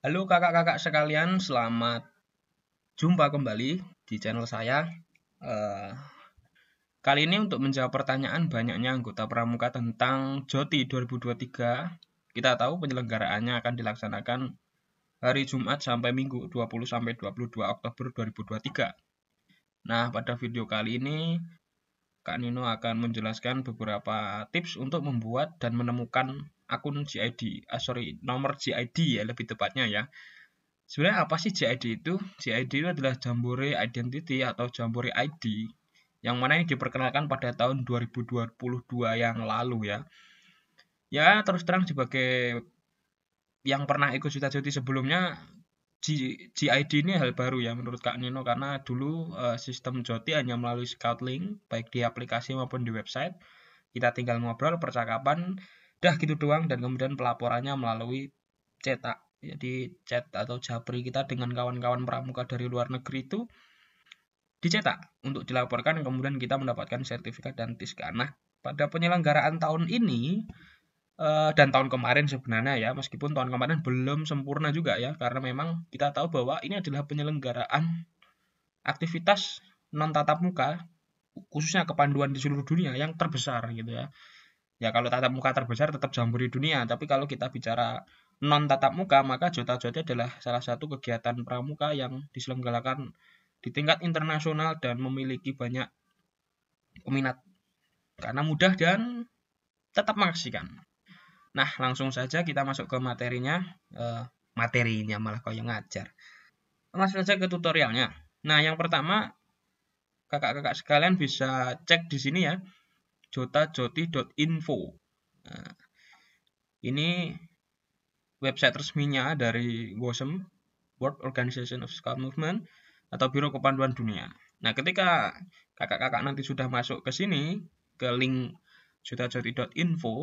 Halo kakak-kakak sekalian, selamat jumpa kembali di channel saya. Eh, kali ini untuk menjawab pertanyaan banyaknya anggota pramuka tentang Joti 2023. Kita tahu penyelenggaraannya akan dilaksanakan hari Jumat sampai Minggu 20 sampai 22 Oktober 2023. Nah, pada video kali ini Kak Nino akan menjelaskan beberapa tips untuk membuat dan menemukan akun GID, ah, sorry nomor GID ya lebih tepatnya ya. Sebenarnya apa sih GID itu? GID itu adalah Jambore Identity atau Jambore ID yang mana ini diperkenalkan pada tahun 2022 yang lalu ya. Ya terus terang sebagai yang pernah ikut Juta Juti sebelumnya GID ini hal baru ya menurut Kak Nino karena dulu eh, sistem Joti hanya melalui scout link baik di aplikasi maupun di website. Kita tinggal ngobrol percakapan udah gitu doang dan kemudian pelaporannya melalui cetak. Jadi chat atau jabri kita dengan kawan-kawan pramuka dari luar negeri itu dicetak untuk dilaporkan kemudian kita mendapatkan sertifikat dan nah pada penyelenggaraan tahun ini eh, dan tahun kemarin sebenarnya ya meskipun tahun kemarin belum sempurna juga ya karena memang kita tahu bahwa ini adalah penyelenggaraan aktivitas non tatap muka khususnya kepanduan di seluruh dunia yang terbesar gitu ya ya kalau tatap muka terbesar tetap jamburi dunia tapi kalau kita bicara non tatap muka maka Jota Jota adalah salah satu kegiatan pramuka yang diselenggarakan di tingkat internasional dan memiliki banyak peminat karena mudah dan tetap menghasilkan. Nah langsung saja kita masuk ke materinya eh, materinya malah kau yang ngajar langsung saja ke tutorialnya. Nah yang pertama kakak-kakak sekalian bisa cek di sini ya jotajoti.info. Nah, ini website resminya dari WOSM, World Organization of Scout Movement atau Biro Kepanduan Dunia. Nah, ketika kakak-kakak nanti sudah masuk ke sini ke link jotajoti.info,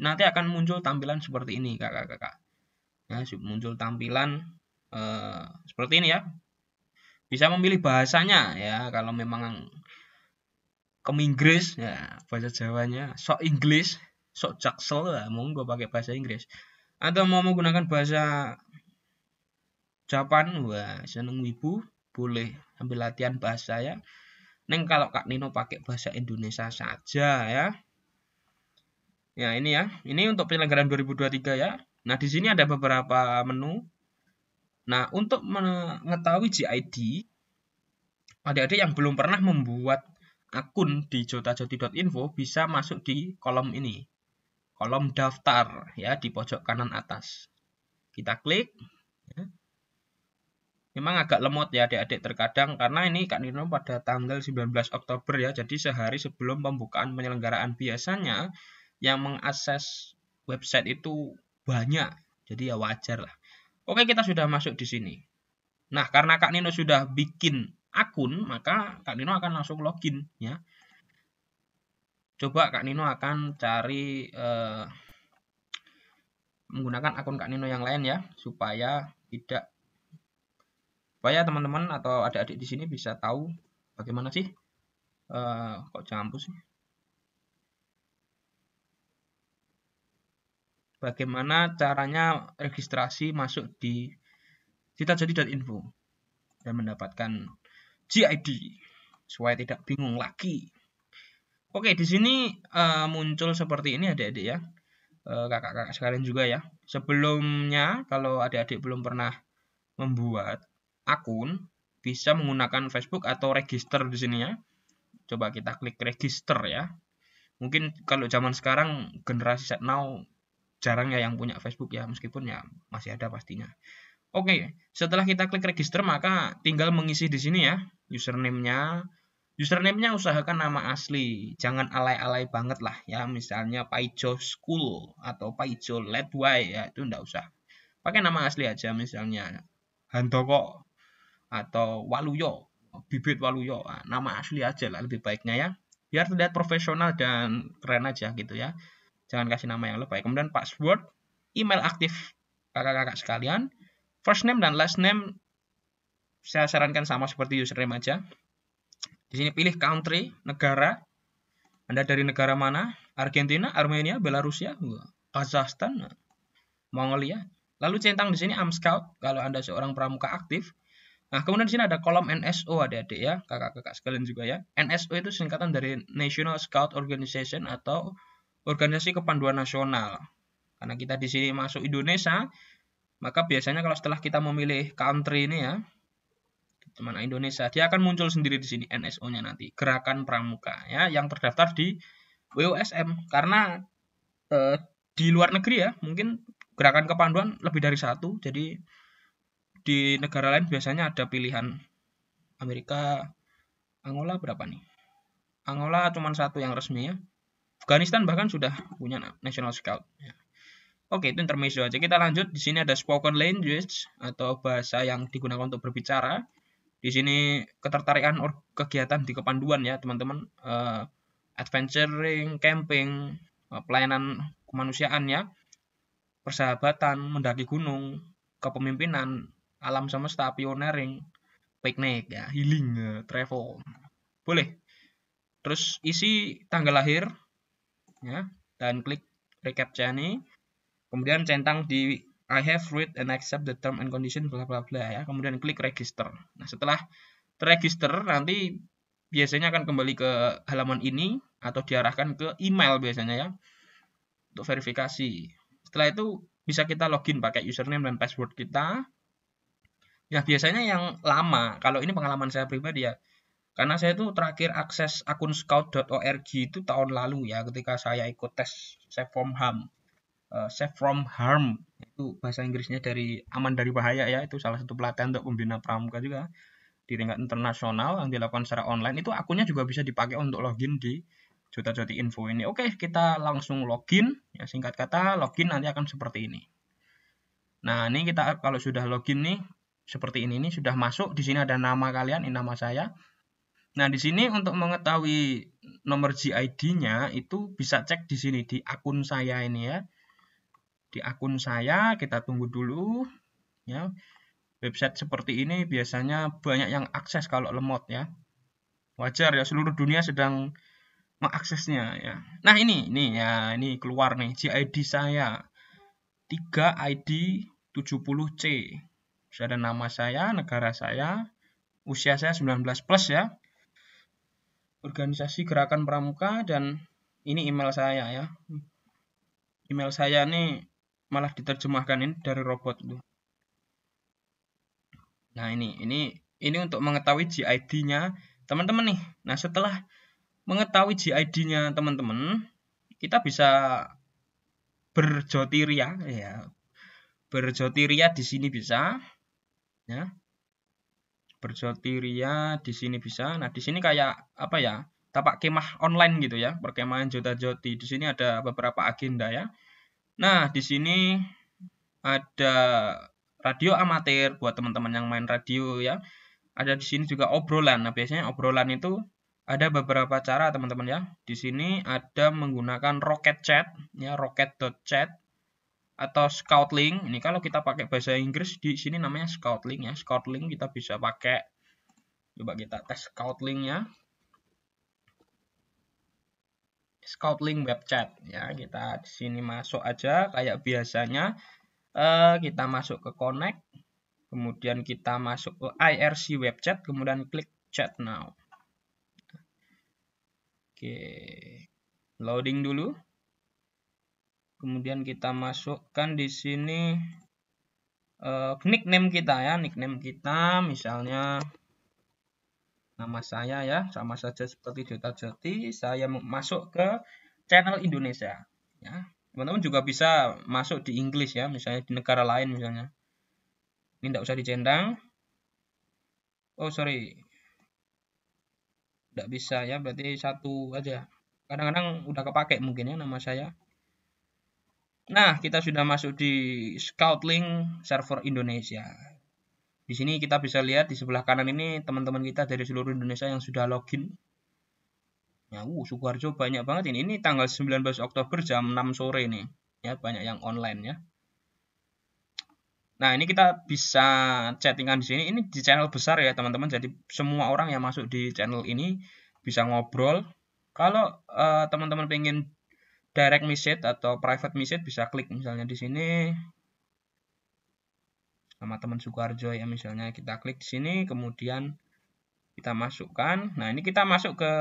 nanti akan muncul tampilan seperti ini kakak-kakak. Ya, muncul tampilan eh, seperti ini ya. Bisa memilih bahasanya ya kalau memang kem Inggris ya bahasa Jawanya sok Inggris sok jaksel lah monggo pakai bahasa Inggris atau mau menggunakan bahasa jepang wah seneng wibu boleh ambil latihan bahasa ya Neng kalau Kak Nino pakai bahasa Indonesia saja ya. Ya ini ya, ini untuk penyelenggaraan 2023 ya. Nah di sini ada beberapa menu. Nah untuk mengetahui GID, ada-ada yang belum pernah membuat akun di jotajoti.info bisa masuk di kolom ini. Kolom daftar ya di pojok kanan atas. Kita klik. Ya. Memang agak lemot ya adik-adik terkadang karena ini Kak Nino pada tanggal 19 Oktober ya. Jadi sehari sebelum pembukaan penyelenggaraan biasanya yang mengakses website itu banyak. Jadi ya wajar lah. Oke kita sudah masuk di sini. Nah karena Kak Nino sudah bikin akun, maka Kak Nino akan langsung login ya. Coba Kak Nino akan cari eh, menggunakan akun Kak Nino yang lain ya supaya tidak supaya teman-teman atau adik-adik di sini bisa tahu bagaimana sih eh, kok campus sih. Bagaimana caranya registrasi masuk di cita jadi.info dan mendapatkan GID supaya tidak bingung lagi. Oke, di sini uh, muncul seperti ini adik-adik ya. Eh, kakak-kakak uh, sekalian juga ya. Sebelumnya kalau adik-adik belum pernah membuat akun, bisa menggunakan Facebook atau register di sini ya. Coba kita klik register ya. Mungkin kalau zaman sekarang generasi set now jarang ya yang punya Facebook ya, meskipun ya masih ada pastinya. Oke, setelah kita klik register maka tinggal mengisi di sini ya username-nya. Username-nya usahakan nama asli, jangan alay-alay banget lah ya, misalnya Paijo School atau Paijo Ledway ya itu ndak usah. Pakai nama asli aja misalnya Handoko atau Waluyo, Bibit Waluyo, nah, nama asli aja lah lebih baiknya ya. Biar terlihat profesional dan keren aja gitu ya. Jangan kasih nama yang lebih baik. Kemudian password, email aktif kakak-kakak sekalian, First name dan last name saya sarankan sama seperti username aja. Di sini pilih country, negara. Anda dari negara mana? Argentina, Armenia, Belarusia, Kazakhstan, Mongolia. Lalu centang di sini Am Scout kalau Anda seorang pramuka aktif. Nah, kemudian di sini ada kolom NSO adik-adik ya, kakak-kakak sekalian juga ya. NSO itu singkatan dari National Scout Organization atau Organisasi Kepanduan Nasional. Karena kita di sini masuk Indonesia, maka biasanya kalau setelah kita memilih country ini ya, teman Indonesia, dia akan muncul sendiri di sini NSO-nya nanti, Gerakan Pramuka ya, yang terdaftar di WOSM karena eh, di luar negeri ya, mungkin gerakan kepanduan lebih dari satu, jadi di negara lain biasanya ada pilihan Amerika, Angola berapa nih? Angola cuma satu yang resmi ya. Afghanistan bahkan sudah punya National Scout. Ya. Oke, itu intermezzo aja. Kita lanjut. Di sini ada spoken language atau bahasa yang digunakan untuk berbicara. Di sini ketertarikan or kegiatan di kepanduan ya, teman-teman. Uh, adventuring, camping, uh, pelayanan kemanusiaan ya, persahabatan, mendaki gunung, kepemimpinan, alam semesta, pioneering, piknik ya, healing, uh, travel. Boleh. Terus isi tanggal lahir ya dan klik Recap ini Kemudian centang di I have read and accept the term and condition bla bla bla ya. Kemudian klik register. Nah, setelah terregister nanti biasanya akan kembali ke halaman ini atau diarahkan ke email biasanya ya untuk verifikasi. Setelah itu bisa kita login pakai username dan password kita. Ya biasanya yang lama. Kalau ini pengalaman saya pribadi ya. Karena saya itu terakhir akses akun scout.org itu tahun lalu ya ketika saya ikut tes saya form ham uh, eh, safe from harm itu bahasa Inggrisnya dari aman dari bahaya ya itu salah satu pelatihan untuk pembina pramuka juga di tingkat internasional yang dilakukan secara online itu akunnya juga bisa dipakai untuk login di Juta Joti Info ini. Oke, kita langsung login. Ya, singkat kata, login nanti akan seperti ini. Nah, ini kita kalau sudah login nih, seperti ini nih sudah masuk. Di sini ada nama kalian, ini nama saya. Nah, di sini untuk mengetahui nomor GID-nya itu bisa cek di sini di akun saya ini ya di akun saya kita tunggu dulu ya website seperti ini biasanya banyak yang akses kalau lemot ya wajar ya seluruh dunia sedang mengaksesnya ya nah ini ini ya ini keluar nih GID saya 3ID 70C sudah ada nama saya negara saya usia saya 19 plus ya organisasi gerakan pramuka dan ini email saya ya email saya nih malah diterjemahkan ini dari robot itu. Nah ini ini ini untuk mengetahui GID-nya teman-teman nih. Nah setelah mengetahui GID-nya teman-teman, kita bisa berjotiria ya. Berjotiria di sini bisa ya. Berjotiria di sini bisa. Nah, di sini kayak apa ya? Tapak kemah online gitu ya, perkemahan jota-joti. Di sini ada beberapa agenda ya. Nah, di sini ada radio amatir buat teman-teman yang main radio ya. Ada di sini juga obrolan. Nah, biasanya obrolan itu ada beberapa cara teman-teman ya. Di sini ada menggunakan rocket chat ya, Chat atau scout Ini kalau kita pakai bahasa Inggris di sini namanya scout ya. Scout kita bisa pakai coba kita tes scout ya. Scout Link Web Chat ya. Kita di sini masuk aja kayak biasanya. uh, kita masuk ke Connect, kemudian kita masuk ke IRC Web Chat, kemudian klik Chat Now. Oke, loading dulu. Kemudian kita masukkan di sini uh, nickname kita ya, nickname kita misalnya nama saya ya sama saja seperti Dota Jati saya masuk ke channel Indonesia ya teman-teman juga bisa masuk di Inggris ya misalnya di negara lain misalnya ini tidak usah dicentang oh sorry tidak bisa ya berarti satu aja kadang-kadang udah kepake mungkin ya nama saya nah kita sudah masuk di scouting server Indonesia di sini kita bisa lihat di sebelah kanan ini teman-teman kita dari seluruh Indonesia yang sudah login. Ya, uh, Sukoharjo banyak banget ini. Ini tanggal 19 Oktober jam 6 sore nih. Ya, banyak yang online ya. Nah, ini kita bisa chattingan di sini. Ini di channel besar ya, teman-teman. Jadi semua orang yang masuk di channel ini bisa ngobrol. Kalau eh, teman-teman uh, pengen direct message atau private message bisa klik misalnya di sini nama teman Sukarjo ya misalnya kita klik di sini kemudian kita masukkan nah ini kita masuk ke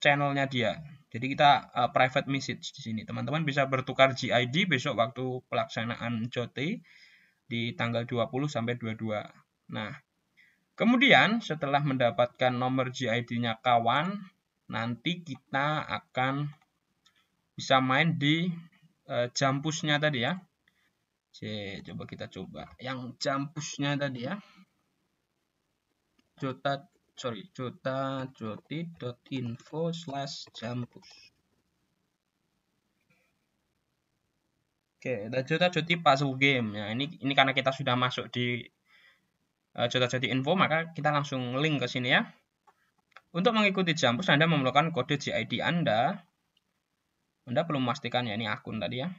channelnya dia jadi kita uh, private message di sini teman-teman bisa bertukar GID besok waktu pelaksanaan JOTI di tanggal 20 sampai 22 nah kemudian setelah mendapatkan nomor GID-nya kawan nanti kita akan bisa main di uh, jampusnya tadi ya C coba kita coba yang campusnya tadi ya jota sorry jota joti dot info slash campus. Oke, okay, Jota Joti Puzzle Game. Ya, ini ini karena kita sudah masuk di uh, eh, Jota Joti Info, maka kita langsung link ke sini ya. Untuk mengikuti Jampus, Anda memerlukan kode JID Anda. Anda perlu memastikan ya ini akun tadi ya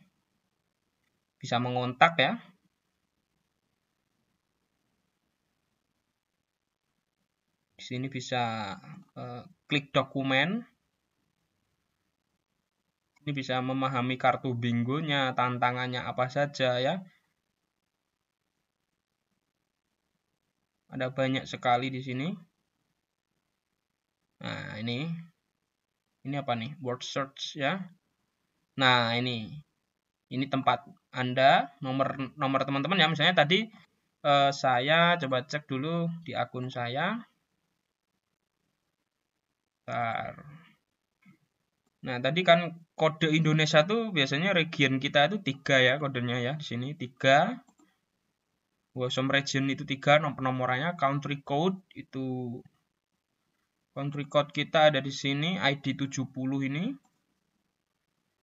bisa mengontak ya. Di sini bisa uh, klik dokumen. Ini bisa memahami kartu bingonya, tantangannya apa saja ya. Ada banyak sekali di sini. Nah, ini. Ini apa nih? Word search ya. Nah, ini ini tempat Anda, nomor nomor teman-teman ya. Misalnya tadi eh, saya coba cek dulu di akun saya. Bentar. Nah, tadi kan kode Indonesia tuh biasanya region kita itu tiga ya kodenya ya. Di sini tiga. Wosom region itu tiga, nomor nomornya country code itu country code kita ada di sini ID 70 ini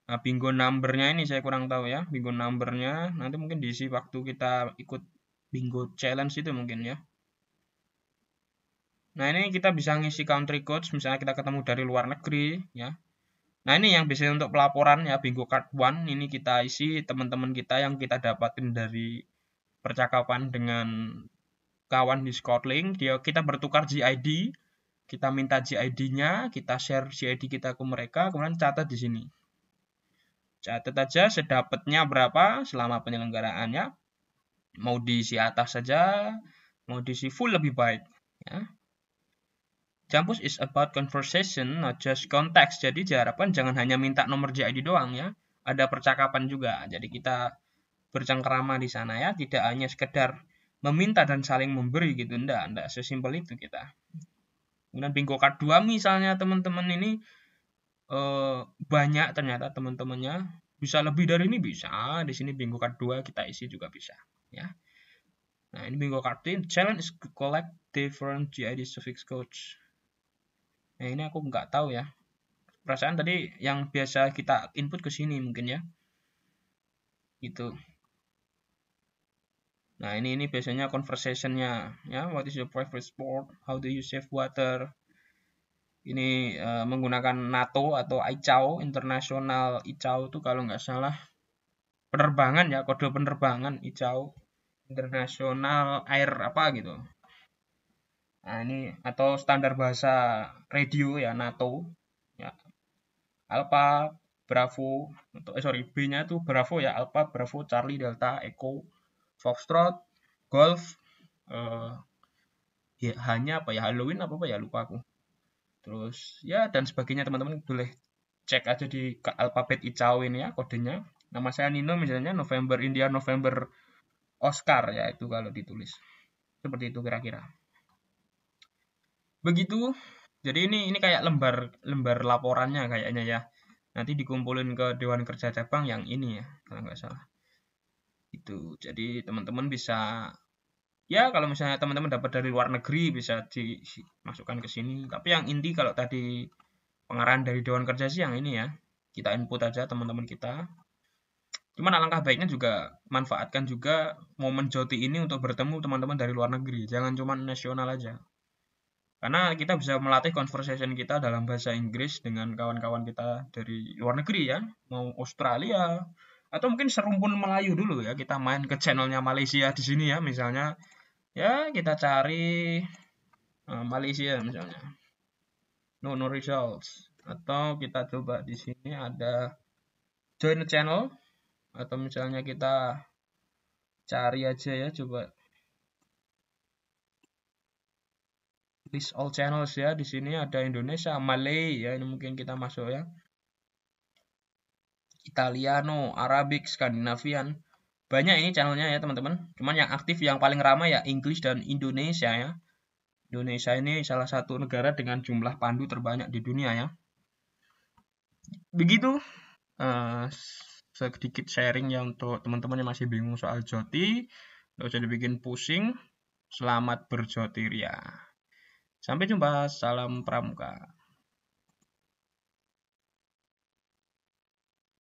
Nah, bingo numbernya ini saya kurang tahu ya. Bingo numbernya nanti mungkin diisi waktu kita ikut bingo challenge itu mungkin ya. Nah, ini kita bisa ngisi country codes. Misalnya kita ketemu dari luar negeri ya. Nah, ini yang biasanya untuk pelaporan ya bingo card one ini kita isi teman-teman kita yang kita dapatin dari percakapan dengan kawan di Scotland. Dia kita bertukar GID, kita minta GID-nya, kita share GID kita ke mereka, kemudian catat di sini. Catat aja sedapatnya berapa selama penyelenggaraannya. Mau diisi atas saja, mau diisi full lebih baik. Ya. Campus is about conversation, not just context. Jadi diharapkan jangan hanya minta nomor JID doang ya. Ada percakapan juga. Jadi kita bercengkerama di sana ya. Tidak hanya sekedar meminta dan saling memberi gitu. Tidak, tidak sesimpel itu kita. Kemudian bingo card 2 misalnya teman-teman ini Eh, banyak ternyata teman-temannya bisa lebih dari ini bisa di sini bingo card 2 kita isi juga bisa ya nah ini bingo kartu ini challenge is collect different GID suffix codes nah ini aku nggak tahu ya perasaan tadi yang biasa kita input ke sini mungkin ya itu nah ini ini biasanya conversationnya ya what is your favorite sport how do you save water ini e, menggunakan NATO atau ICAO internasional ICAO tuh kalau nggak salah penerbangan ya kode penerbangan ICAO internasional air apa gitu nah ini atau standar bahasa radio ya NATO ya Alpha Bravo untuk eh, sorry B-nya tuh Bravo ya Alpha Bravo Charlie Delta Echo Foxtrot Golf eh, ya, hanya apa ya Halloween apa apa ya lupa aku terus ya dan sebagainya teman-teman boleh cek aja di alfabet Icao ini ya kodenya nama saya Nino misalnya November India November Oscar ya itu kalau ditulis seperti itu kira-kira begitu jadi ini ini kayak lembar lembar laporannya kayaknya ya nanti dikumpulin ke Dewan Kerja Cabang yang ini ya kalau nggak salah itu jadi teman-teman bisa ya kalau misalnya teman-teman dapat dari luar negeri bisa dimasukkan ke sini tapi yang inti kalau tadi pengarahan dari dewan kerja sih yang ini ya kita input aja teman-teman kita cuman alangkah baiknya juga manfaatkan juga momen joti ini untuk bertemu teman-teman dari luar negeri jangan cuma nasional aja karena kita bisa melatih conversation kita dalam bahasa Inggris dengan kawan-kawan kita dari luar negeri ya mau Australia atau mungkin serumpun Melayu dulu ya kita main ke channelnya Malaysia di sini ya misalnya ya kita cari uh, Malaysia misalnya no no results atau kita coba di sini ada join channel atau misalnya kita cari aja ya coba list all channels ya di sini ada Indonesia Malay ya ini mungkin kita masuk ya Italiano Arabic Skandinavian banyak ini channelnya ya teman-teman. Cuman yang aktif yang paling ramai ya Inggris dan Indonesia ya. Indonesia ini salah satu negara dengan jumlah pandu terbanyak di dunia ya. Begitu uh, sedikit sharing ya untuk teman-teman yang masih bingung soal joti. Gak jadi bikin pusing. Selamat berjotir ya. Sampai jumpa. Salam Pramuka.